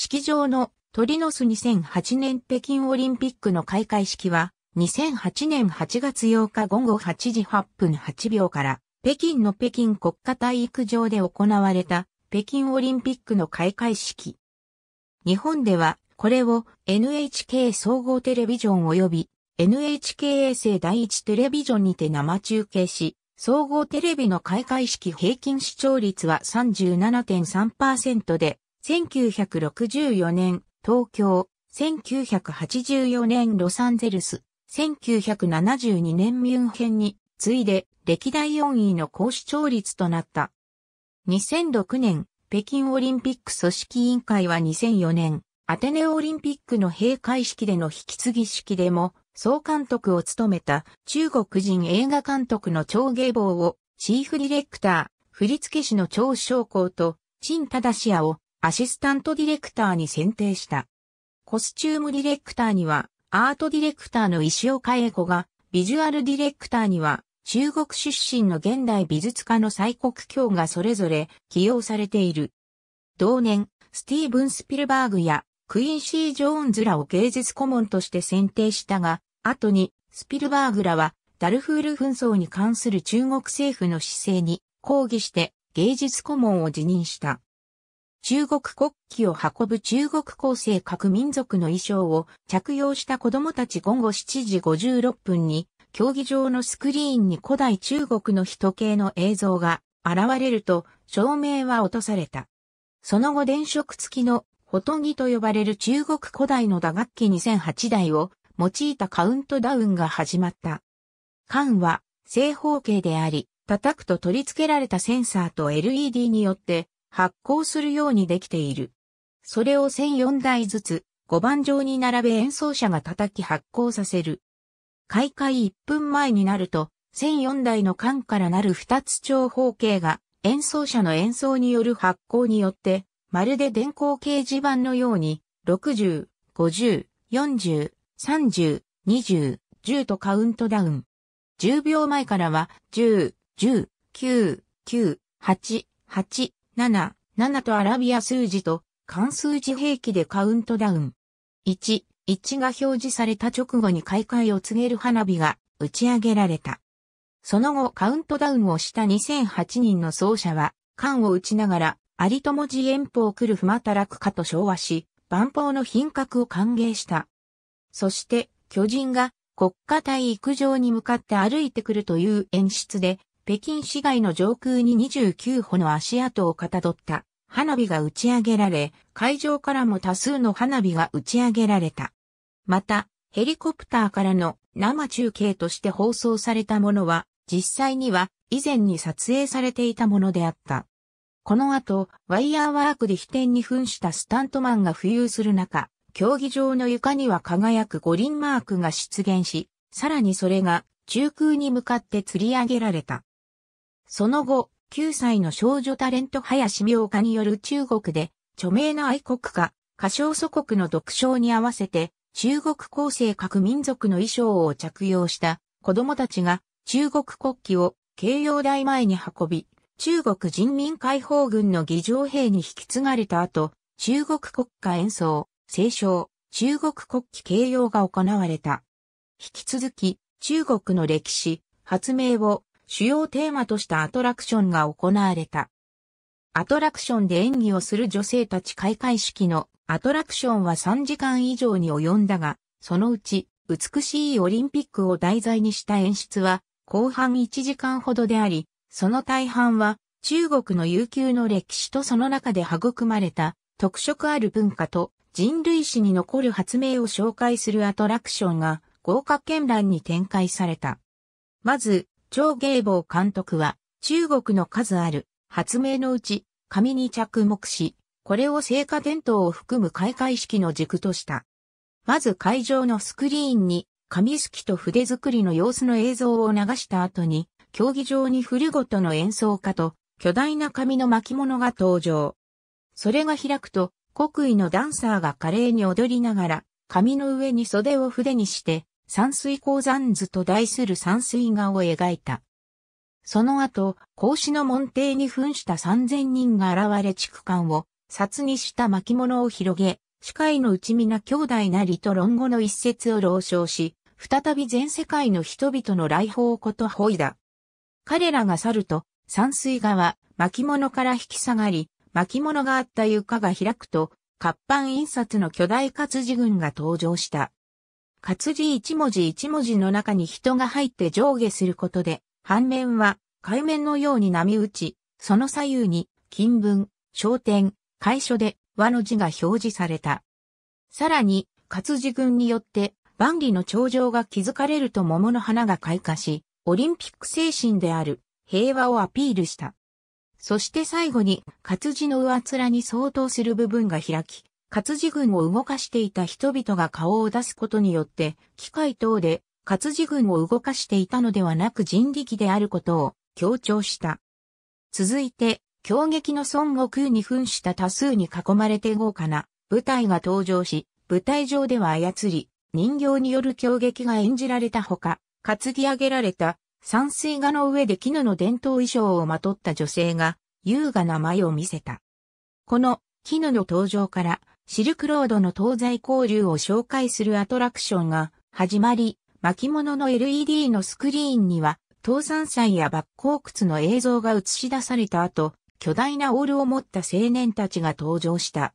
式場のトリノス2008年北京オリンピックの開会式は、2008年8月8日午後8時8分8秒から、北京の北京国家体育場で行われた北京オリンピックの開会式。日本ではこれを NHK 総合テレビジョン及び NHK 衛星第一テレビジョンにて生中継し、総合テレビの開会式平均視聴率は37.3%で1964年、東京、1984年ロサンゼルス、1972年ミュンヘンに次いで歴代4位の高視聴率となった。2006年、北京オリンピック組織委員会は2004年、アテネオリンピックの閉会式での引き継ぎ式でも、総監督を務めた中国人映画監督の長芸坊を、チーフディレクター、振付師の長昇光と、陳正也をアシスタントディレクターに選定した。コスチュームディレクターには、アートディレクターの石岡英子が、ビジュアルディレクターには、中国出身の現代美術家の蔡国強がそれぞれ起用されている。同年、スティーブン・スピルバーグやクイーン・シー・ジョーンズらを芸術顧問として選定したが、後にスピルバーグらはダルフール紛争に関する中国政府の姿勢に抗議して芸術顧問を辞任した。中国国旗を運ぶ中国構成各民族の衣装を着用した子供たち午後7時56分に競技場のスクリーンに古代中国の人系の映像が現れると照明は落とされた。その後電飾付きのほとぎと呼ばれる中国古代の打楽器2008台を用いたカウントダウンが始まった。缶は正方形であり、叩くと取り付けられたセンサーと LED によって発行するようにできている。それを1004台ずつ5番上に並べ演奏者が叩き発行させる。開会1分前になると、1004台の間からなる2つ長方形が演奏者の演奏による発行によって、まるで電光掲示板のように、60、50、40、30、20、10とカウントダウン。10秒前からは、10、10、9、9、8、8、7、7とアラビア数字と関数字兵器でカウントダウン。1、1が表示された直後に開会を告げる花火が打ち上げられた。その後カウントダウンをした2008人の奏者は、缶を打ちながら、有友寺遠方来る不らくかと昭和し、万法の品格を歓迎した。そして、巨人が国家体育場に向かって歩いてくるという演出で、北京市街の上空に29歩の足跡をかたどった花火が打ち上げられ、会場からも多数の花火が打ち上げられた。また、ヘリコプターからの生中継として放送されたものは、実際には以前に撮影されていたものであった。この後、ワイヤーワークで飛天に扮したスタントマンが浮遊する中、競技場の床には輝く五輪マークが出現し、さらにそれが中空に向かって吊り上げられた。その後、9歳の少女タレント林明華による中国で著名な愛国家、歌唱祖国の独唱に合わせて中国構成各民族の衣装を着用した子供たちが中国国旗を慶応台前に運び、中国人民解放軍の議場兵に引き継がれた後、中国国家演奏、清唱、中国国旗慶応が行われた。引き続き、中国の歴史、発明を主要テーマとしたアトラクションが行われた。アトラクションで演技をする女性たち開会式のアトラクションは3時間以上に及んだが、そのうち美しいオリンピックを題材にした演出は後半1時間ほどであり、その大半は中国の悠久の歴史とその中で育まれた特色ある文化と人類史に残る発明を紹介するアトラクションが豪華絢爛に展開された。まず、張芸坊監督は中国の数ある発明のうち紙に着目し、これを聖火伝統を含む開会式の軸とした。まず会場のスクリーンに紙すきと筆作りの様子の映像を流した後に、競技場に古事ごとの演奏家と巨大な紙の巻物が登場。それが開くと、国威のダンサーが華麗に踊りながら、紙の上に袖を筆にして、山水鉱山図と題する山水画を描いた。その後、孔子の門弟に扮した3000人が現れ畜区間を、札にした巻物を広げ、司会の内皆兄弟なりと論語の一節を朗唱し、再び全世界の人々の来訪をことほいだ。彼らが去ると、山水画は巻物から引き下がり、巻物があった床が開くと、活版印刷の巨大活字群が登場した。活字一文字一文字の中に人が入って上下することで、反面は海面のように波打ち、その左右に金文、商店、会所で和の字が表示された。さらに、活字群によって万里の頂上が築かれると桃の花が開花し、オリンピック精神である平和をアピールした。そして最後に活字の上面に相当する部分が開き、活字群を動かしていた人々が顔を出すことによって、機械等で活字群を動かしていたのではなく人力であることを強調した。続いて、強撃の孫悟空に扮した多数に囲まれて豪華な舞台が登場し、舞台上では操り、人形による強撃が演じられたほか、担ぎ上げられた山水画の上で絹の伝統衣装をまとった女性が優雅な舞を見せた。この絹の登場からシルクロードの東西交流を紹介するアトラクションが始まり、巻物の LED のスクリーンには、倒産祭や爆光窟の映像が映し出された後、巨大なオールを持った青年たちが登場した。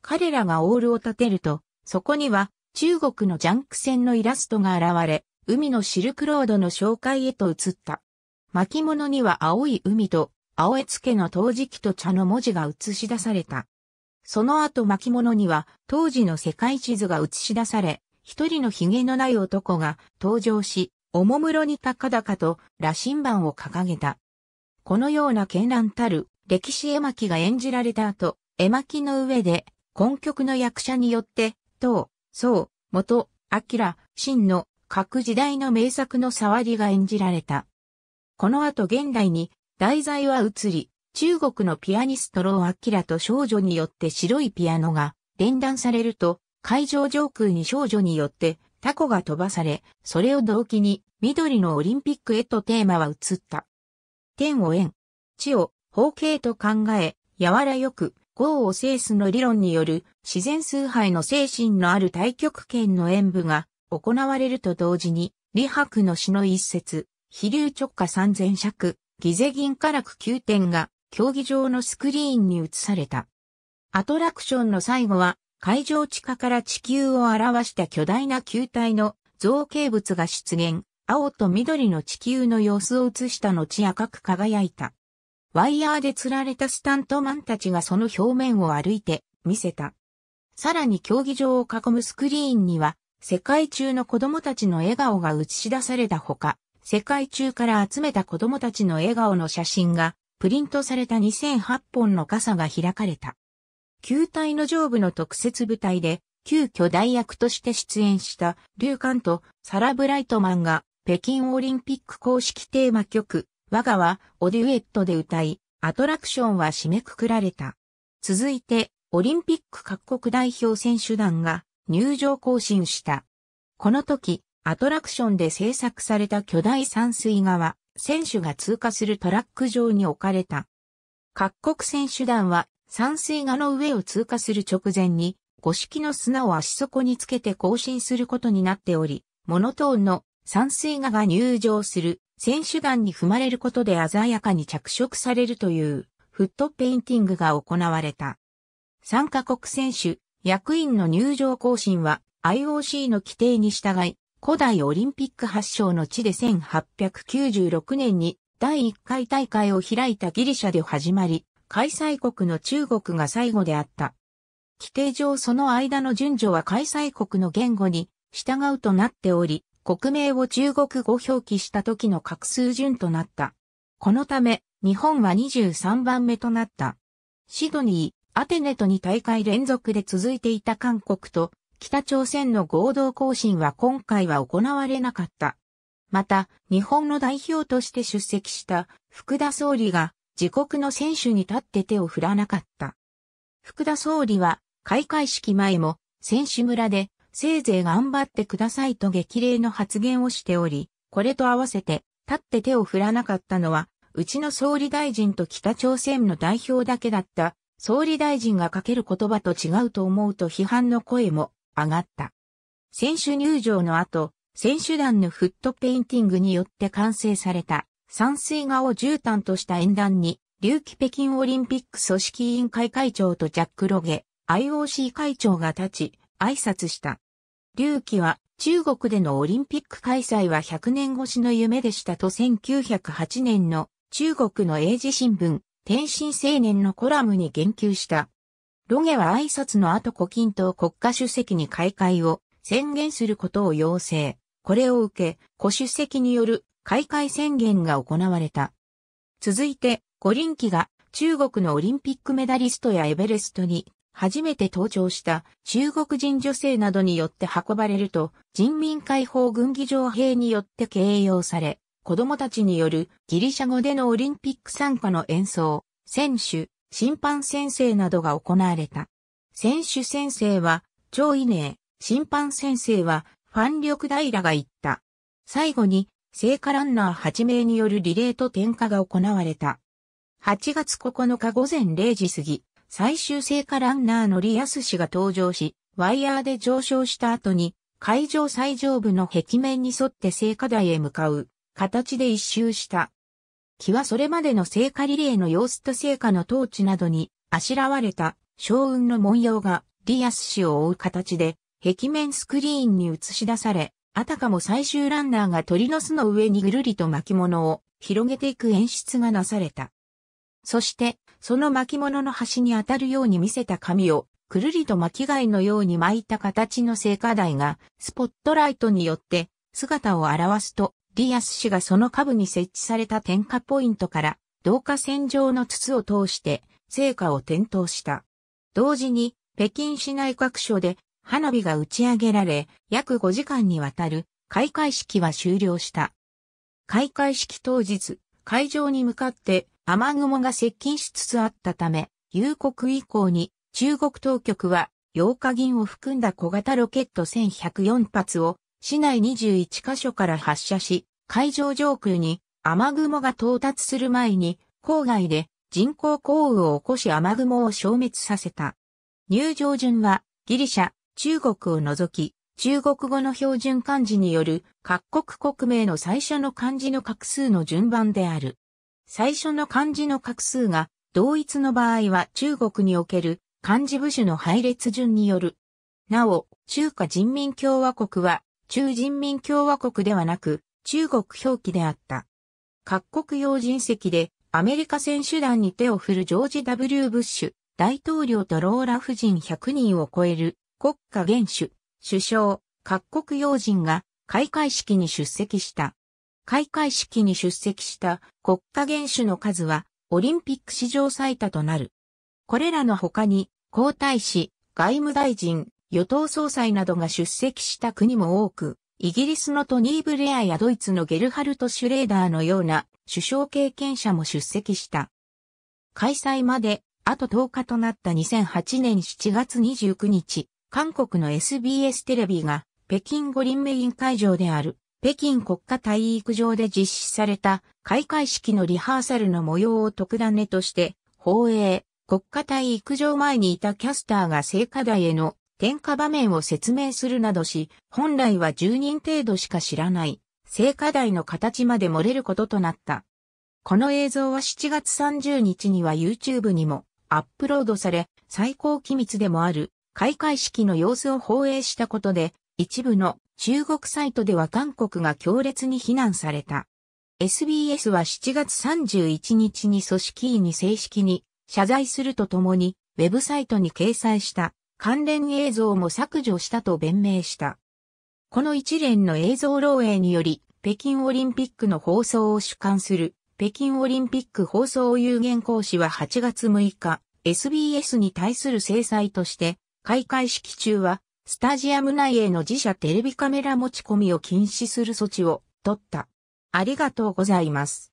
彼らがオールを立てると、そこには中国のジャンク船のイラストが現れ、海のシルクロードの紹介へと移った。巻物には青い海と、青い付けの陶磁器と茶の文字が映し出された。その後巻物には当時の世界地図が映し出され、一人の髭のない男が登場し、おもむろに高々と羅針盤を掲げた。このような絢爛たる歴史絵巻が演じられた後、絵巻の上で、根曲の役者によって、唐、宋、元、明、真の各時代の名作の触りが演じられた。この後現代に題材は移り、中国のピアニストロー・ラと少女によって白いピアノが連弾されると、会場上空に少女によってタコが飛ばされ、それを動機に緑のオリンピックへとテーマは移った。天を円、地を方形と考え、柔らよく、豪を制すの理論による自然崇拝の精神のある太極拳の演舞が行われると同時に、李白の詩の一節、飛竜直下三千尺、ギゼ銀火楽九点が競技場のスクリーンに映された。アトラクションの最後は、会場地下から地球を表した巨大な球体の造形物が出現、青と緑の地球の様子を映した後赤く輝いた。ワイヤーで釣られたスタントマンたちがその表面を歩いて見せた。さらに競技場を囲むスクリーンには、世界中の子供たちの笑顔が映し出されたほか、世界中から集めた子供たちの笑顔の写真がプリントされた2008本の傘が開かれた。球体の上部の特設舞台で、旧巨大役として出演した、カンとサラ・ブライトマンが、北京オリンピック公式テーマ曲、我がは、オデュエットで歌い、アトラクションは締めくくられた。続いて、オリンピック各国代表選手団が入場行進した。この時、アトラクションで制作された巨大山水画は、選手が通過するトラック上に置かれた。各国選手団は山水画の上を通過する直前に、五色の砂を足底につけて更新することになっており、モノトーンの山水画が入場する選手団に踏まれることで鮮やかに着色されるというフットペインティングが行われた。参加国選手、役員の入場更新は IOC の規定に従い、古代オリンピック発祥の地で1896年に第1回大会を開いたギリシャで始まり、開催国の中国が最後であった。規定上その間の順序は開催国の言語に従うとなっており、国名を中国語表記した時の画数順となった。このため、日本は23番目となった。シドニー、アテネと2大会連続で続いていた韓国と北朝鮮の合同行進は今回は行われなかった。また、日本の代表として出席した福田総理が自国の選手に立って手を振らなかった。福田総理は開会式前も選手村でせいぜい頑張ってくださいと激励の発言をしており、これと合わせて立って手を振らなかったのは、うちの総理大臣と北朝鮮の代表だけだった、総理大臣がかける言葉と違うと思うと批判の声も上がった。選手入場の後、選手団のフットペインティングによって完成された山水画を絨毯とした演壇に、龍気北京オリンピック組織委員会会長とジャック・ロゲ、IOC 会長が立ち、挨拶した。龍気は中国でのオリンピック開催は100年越しの夢でしたと1908年の中国の英字新聞、天津青年のコラムに言及した。ロゲは挨拶の後胡錦涛国家主席に開会を宣言することを要請。これを受け、胡主席による開会宣言が行われた。続いて、五輪機が中国のオリンピックメダリストやエベレストに初めて登場した中国人女性などによって運ばれると人民解放軍議場兵によって形容され、子供たちによるギリシャ語でのオリンピック参加の演奏、選手、審判先生などが行われた。選手先生は、超異名、審判先生は、ファン力大らが言った。最後に、聖火ランナー8名によるリレーと点火が行われた。8月9日午前0時過ぎ、最終聖火ランナーのリアス氏が登場し、ワイヤーで上昇した後に、会場最上部の壁面に沿って聖火台へ向かう、形で一周した。木はそれまでの聖火リレーの様子と聖火のトーチなどにあしらわれた将雲の文様がディアス氏を覆う形で壁面スクリーンに映し出され、あたかも最終ランナーが鳥の巣の上にぐるりと巻物を広げていく演出がなされた。そして、その巻物の端に当たるように見せた紙を、くるりと巻き貝のように巻いた形の聖火台が、スポットライトによって姿を表すと、ディアス氏がその下部に設置された点火ポイントから、導火線上の筒を通して、成果を点灯した。同時に、北京市内各所で花火が打ち上げられ、約5時間にわたる開会式は終了した。開会式当日、会場に向かって雨雲が接近しつつあったため、夕刻以降に中国当局は8日銀を含んだ小型ロケット1104発を市内21カ所から発射し、海上上空に雨雲が到達する前に、郊外で人工降雨を起こし雨雲を消滅させた。入場順はギリシャ、中国を除き、中国語の標準漢字による各国国名の最初の漢字の画数の順番である。最初の漢字の画数が同一の場合は中国における漢字部首の配列順による。なお、中華人民共和国は中人民共和国ではなく、中国表記であった。各国要人席で、アメリカ選手団に手を振るジョージ・ W・ ブッシュ、大統領とローラ夫人100人を超える国家元首、首相、各国要人が開会式に出席した。開会式に出席した国家元首の数はオリンピック史上最多となる。これらの他に皇太子、外務大臣、与党総裁などが出席した国も多く、イギリスのトニー・ブレアやドイツのゲルハルト・シュレーダーのような首相経験者も出席した。開催まであと10日となった2008年7月29日、韓国の SBS テレビが北京五輪メイン会場である北京国家体育場で実施された開会式のリハーサルの模様を特ダネとして放映、国家体育場前にいたキャスターが聖火台への点火場面を説明するなどし、本来は10人程度しか知らない、聖火台の形まで漏れることとなった。この映像は7月30日には YouTube にもアップロードされ、最高機密でもある開会式の様子を放映したことで、一部の中国サイトでは韓国が強烈に非難された。SBS は7月31日に組織委に正式に謝罪するとともに、ウェブサイトに掲載した関連映像も削除したと弁明した。この一連の映像漏洩により、北京オリンピックの放送を主管する、北京オリンピック放送有限講師は8月6日、SBS に対する制裁として、開会式中は、スタジアム内への自社テレビカメラ持ち込みを禁止する措置を取った。ありがとうございます。